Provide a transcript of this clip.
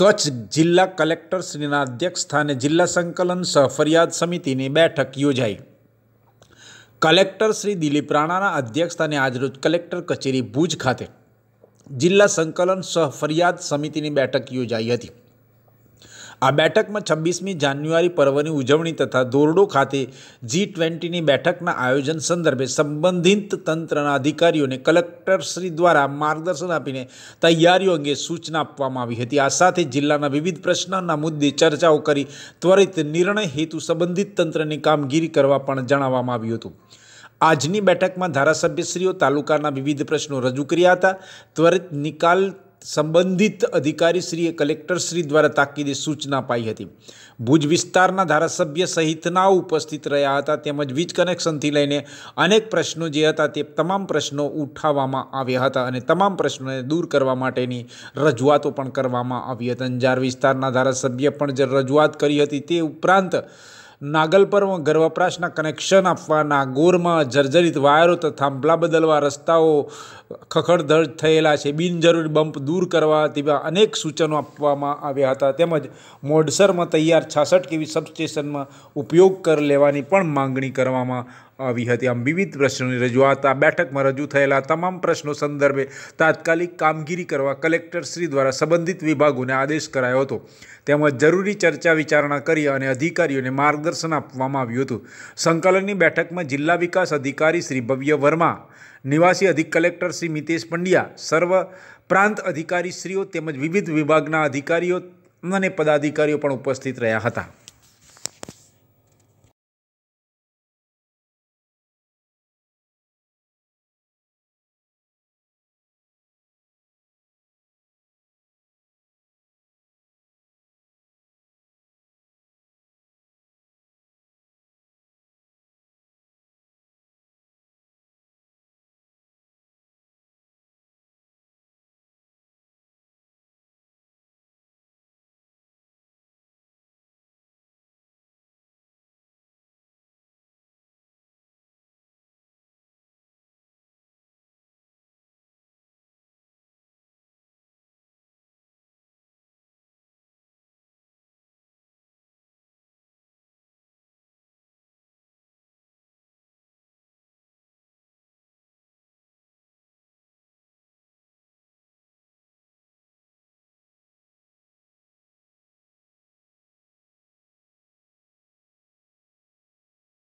કચ્છ જિલ્લા કલેક્ટરશ્રીના સ્થાને જિલ્લા સંકલન સહ ફરિયાદ સમિતિની બેઠક યોજાઈ કલેક્ટર શ્રી દિલીપ રાણાના અધ્યક્ષસ્થાને આજરોજ કલેક્ટર કચેરી ભુજ ખાતે જિલ્લા સંકલન સહ ફરિયાદ સમિતિની બેઠક યોજાઈ હતી આ બેઠકમાં છવ્વીસમી જાન્યુઆરી પર્વની ઉજવણી તથા ધોરડો ખાતે જી ટ્વેન્ટીની બેઠકના આયોજન સંદર્ભે સંબંધિત તંત્રના અધિકારીઓને કલેક્ટરશ્રી દ્વારા માર્ગદર્શન આપીને તૈયારીઓ અંગે સૂચના આપવામાં આવી હતી આ સાથે જિલ્લાના વિવિધ પ્રશ્નોના મુદ્દે ચર્ચાઓ કરી ત્વરિત નિર્ણય હેતુ સંબંધિત તંત્રની કામગીરી કરવા પણ જણાવવામાં આવ્યું હતું આજની બેઠકમાં ધારાસભ્યશ્રીઓ તાલુકાના વિવિધ પ્રશ્નો રજૂ કર્યા હતા ત્વરિત નિકાલ સંબંધિત અધિકારીશ્રીએ કલેક્ટરશ્રી દ્વારા તાકીદે સૂચના પાઈ હતી ભુજ વિસ્તારના ધારાસભ્ય સહિતના ઉપસ્થિત રહ્યા હતા તેમજ વીજ કનેક્શનથી લઈને અનેક પ્રશ્નો જે હતા તે તમામ પ્રશ્નો ઉઠાવવામાં આવ્યા હતા અને તમામ પ્રશ્નોને દૂર કરવા માટેની રજૂઆતો પણ કરવામાં આવી હતી અંજાર વિસ્તારના ધારાસભ્ય પણ જે રજૂઆત કરી હતી તે ઉપરાંત નાગલપરમાં પર ઘર વપરાશના કનેક્શન આપવાના ગોરમાં જર્જરિત વાયરો તથા થાંભલા બદલવા રસ્તાઓ ખખડધડ થયેલા છે બિનજરૂરી બમ્પ દૂર કરવા તેવા અનેક સૂચનો આપવામાં આવ્યા હતા તેમજ મોડસરમાં તૈયાર છાસઠ કેવી સબસ્ટેશનમાં ઉપયોગ કર લેવાની પણ માંગણી કરવામાં આવી હતી આમ વિવિધ પ્રશ્નોની રજૂઆત આ બેઠકમાં રજૂ થયેલા તમામ પ્રશ્નો સંદર્ભે તાત્કાલિક કામગીરી કરવા કલેક્ટર શ્રી દ્વારા સંબંધિત વિભાગોને આદેશ કરાયો હતો તેમજ જરૂરી ચર્ચા વિચારણા કરી અને અધિકારીઓને માર્ગદર્શન આપવામાં આવ્યું હતું સંકલનની બેઠકમાં જિલ્લા વિકાસ અધિકારી શ્રી ભવ્ય વર્મા નિવાસી અધિક કલેક્ટર શ્રી મિતેશ પંડ્યા સર્વ પ્રાંત અધિકારીશ્રીઓ તેમજ વિવિધ વિભાગના અધિકારીઓ અને પદાધિકારીઓ પણ ઉપસ્થિત રહ્યા હતા